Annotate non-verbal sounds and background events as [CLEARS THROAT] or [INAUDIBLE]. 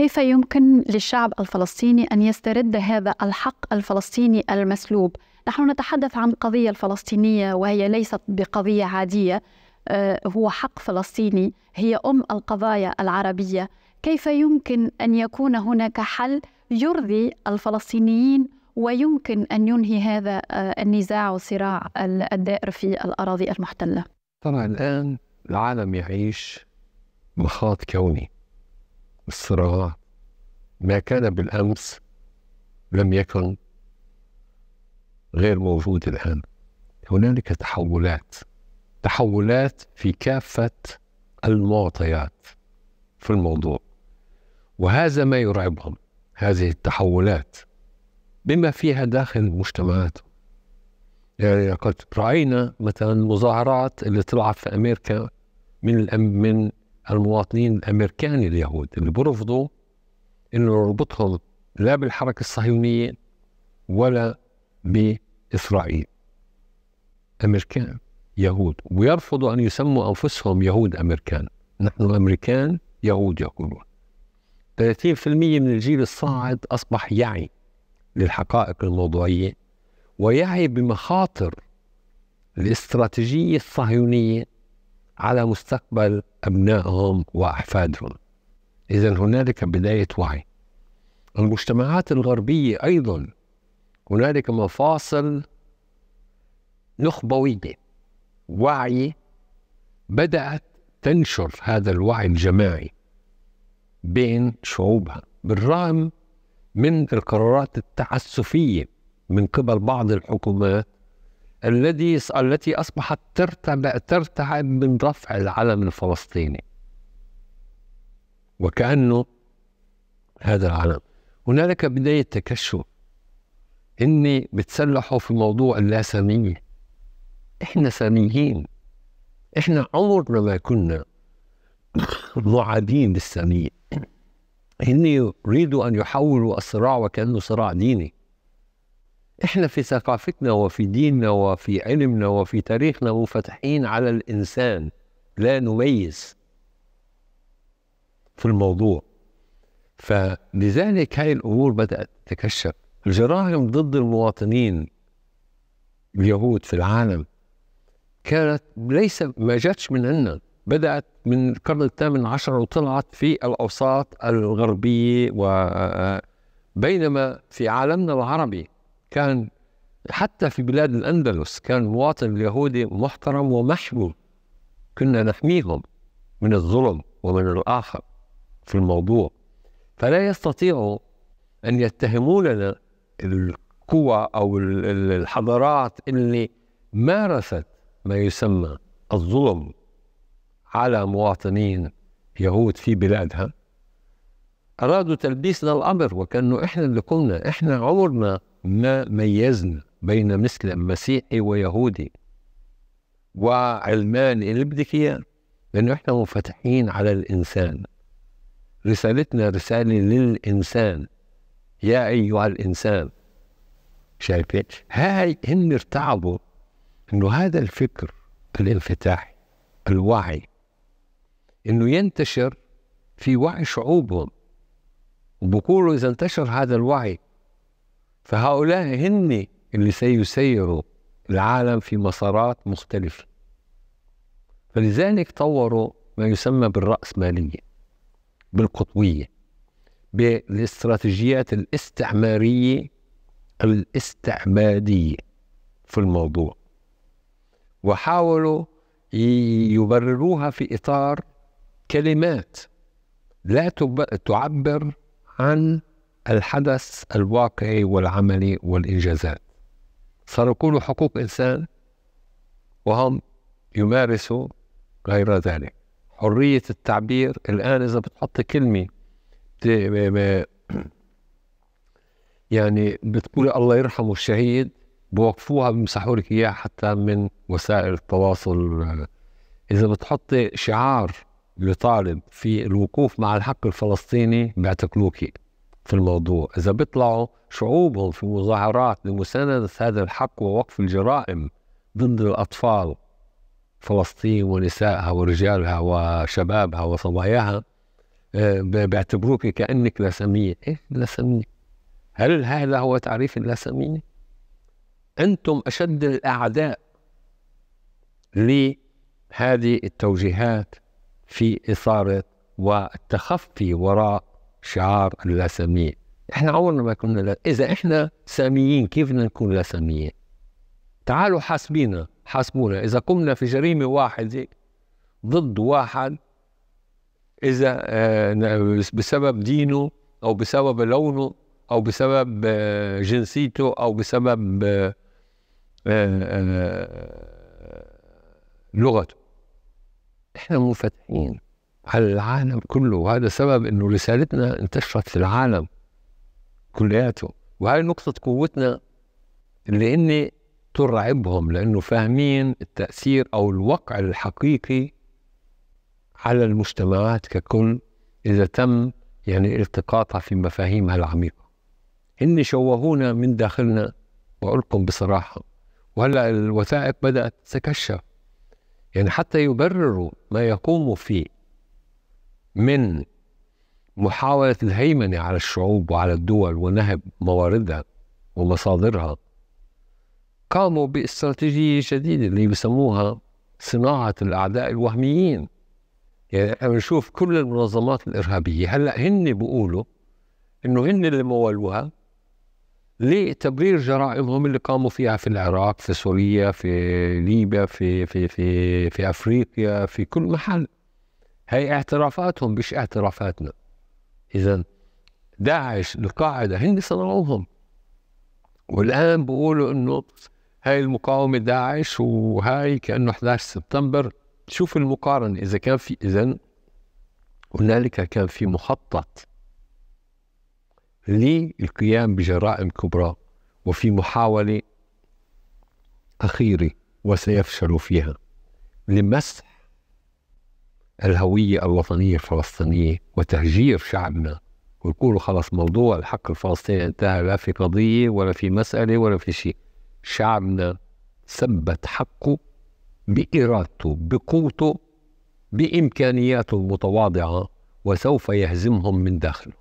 كيف يمكن للشعب الفلسطيني أن يسترد هذا الحق الفلسطيني المسلوب نحن نتحدث عن قضية الفلسطينية وهي ليست بقضية عادية آه، هو حق فلسطيني هي أم القضايا العربية كيف يمكن أن يكون هناك حل يرضي الفلسطينيين ويمكن أن ينهي هذا آه، النزاع والصراع الدائر في الأراضي المحتلة طبعا الآن العالم يعيش مخاط كوني الصراع ما كان بالأمس لم يكن غير موجود الآن هنالك تحولات تحولات في كافة المعطيات في الموضوع وهذا ما يرعبهم هذه التحولات بما فيها داخل المجتمعات يعني قد رأينا مثلا المظاهرات اللي طلعت في أمريكا من الأم من المواطنين الامريكان اليهود اللي برفضوا انه يربطهم لا بالحركه الصهيونيه ولا باسرائيل. امريكان يهود ويرفضوا ان يسموا انفسهم يهود امريكان، نحن امريكان يهود يقولون. 30% من الجيل الصاعد اصبح يعي للحقائق الموضوعيه ويعي بمخاطر الاستراتيجيه الصهيونيه على مستقبل أبنائهم وأحفادهم إذا هنالك بداية وعي المجتمعات الغربية أيضا هنالك مفاصل نخبوية وعي بدأت تنشر هذا الوعي الجماعي بين شعوبها بالرغم من القرارات التعسفية من قبل بعض الحكومات الذي التي أصبحت ترتعب ترتعب من رفع العلم الفلسطيني وكأنه هذا العلم هنالك بداية تكشف إني بتسلحوا في موضوع اللاسامية إحنا ساميين إحنا عمرنا ما كنا [COUGHS] معادين للسامية هن يريدوا أن يحولوا الصراع وكأنه صراع ديني احنا في ثقافتنا وفي ديننا وفي علمنا وفي تاريخنا منفتحين على الانسان لا نميز في الموضوع فلذلك هاي الامور بدات تتكشف الجرائم ضد المواطنين اليهود في العالم كانت ليس ما جاتش من عندنا بدأت من القرن الثامن عشر وطلعت في الأوساط الغربية و بينما في عالمنا العربي كان حتى في بلاد الأندلس كان المواطن اليهودي محترم ومحبوب كنا نحميهم من الظلم ومن الآخر في الموضوع فلا يستطيعوا أن يتهموننا القوى أو الحضارات اللي مارست ما يسمى الظلم على مواطنين يهود في بلادها أرادوا تلبيسنا الأمر وكأنه إحنا اللي قمنا إحنا عمرنا ما ميزنا بين مسلم مسيحي ويهودي وعلماني اللي بدك اياه لانه احنا منفتحين على الانسان رسالتنا رساله للانسان يا ايها الانسان شايفين هاي هن ارتعبوا انه هذا الفكر الانفتاحي الوعي انه ينتشر في وعي شعوبهم وبقولوا اذا انتشر هذا الوعي فهؤلاء هن اللي سيسيروا العالم في مسارات مختلفة فلذلك طوروا ما يسمى بالرأسمالية بالقطوية بالاستراتيجيات الاستعمارية الاستعمادية في الموضوع وحاولوا يبرروها في إطار كلمات لا تعبر عن الحدث الواقعي والعملي والإنجازات صاروا يقولوا حقوق إنسان وهم يمارسوا غير ذلك حرية التعبير الآن إذا بتحط كلمة [CLEARS THROAT] يعني بتقول الله يرحمه الشهيد بوقفوها بمسحوا لك اياها حتى من وسائل التواصل اذا بتحط شعار لطالب في الوقوف مع الحق الفلسطيني بيعتقلوكي في الموضوع إذا بيطلعوا شعوبهم في مظاهرات لمساندة هذا الحق ووقف الجرائم ضد الأطفال فلسطين ونسائها ورجالها وشبابها وصباياها آه، بيعتبروك كأنك لسمية إيه لسمية هل هذا هو تعريف اللسمية أنتم أشد الأعداء لهذه التوجيهات في إثارة والتخفي وراء شعار اللاساميين احنا عمرنا ما كنا اذا احنا ساميين كيف بدنا نكون لاساميين تعالوا حاسبينا حاسبونا اذا قمنا في جريمه واحده ضد واحد اذا آه، بسبب دينه او بسبب لونه او بسبب آه، جنسيته او بسبب آه، لغته احنا منفتحين على العالم كله وهذا سبب انه رسالتنا انتشرت في العالم كلياته وهي نقطة قوتنا اللي اني ترعبهم لانه فاهمين التأثير او الوقع الحقيقي على المجتمعات ككل اذا تم يعني التقاطها في مفاهيمها العميقة هن شوهونا من داخلنا وألقم بصراحة وهلأ الوثائق بدأت تتكشف يعني حتى يبرروا ما يقوموا فيه من محاولة الهيمنة على الشعوب وعلى الدول ونهب مواردها ومصادرها قاموا باستراتيجية جديدة اللي بسموها صناعة الأعداء الوهميين يعني احنا بنشوف كل المنظمات الإرهابية هلأ هن بيقولوا إنه هن اللي مولوها لتبرير جرائمهم اللي قاموا فيها في العراق في سوريا في ليبيا في في في في افريقيا في كل محل هي اعترافاتهم مش اعترافاتنا اذا داعش القاعده هن صنعوهم والان بيقولوا انه هاي المقاومه داعش وهاي كانه 11 سبتمبر شوف المقارنه اذا كان في اذا هنالك كان في مخطط للقيام بجرائم كبرى وفي محاوله اخيره وسيفشل فيها لمسح الهوية الوطنية الفلسطينية وتهجير شعبنا ويقولوا خلص موضوع الحق الفلسطيني انتهى لا في قضية ولا في مسألة ولا في شيء شعبنا ثبت حقه بإرادته بقوته بإمكانياته المتواضعة وسوف يهزمهم من داخله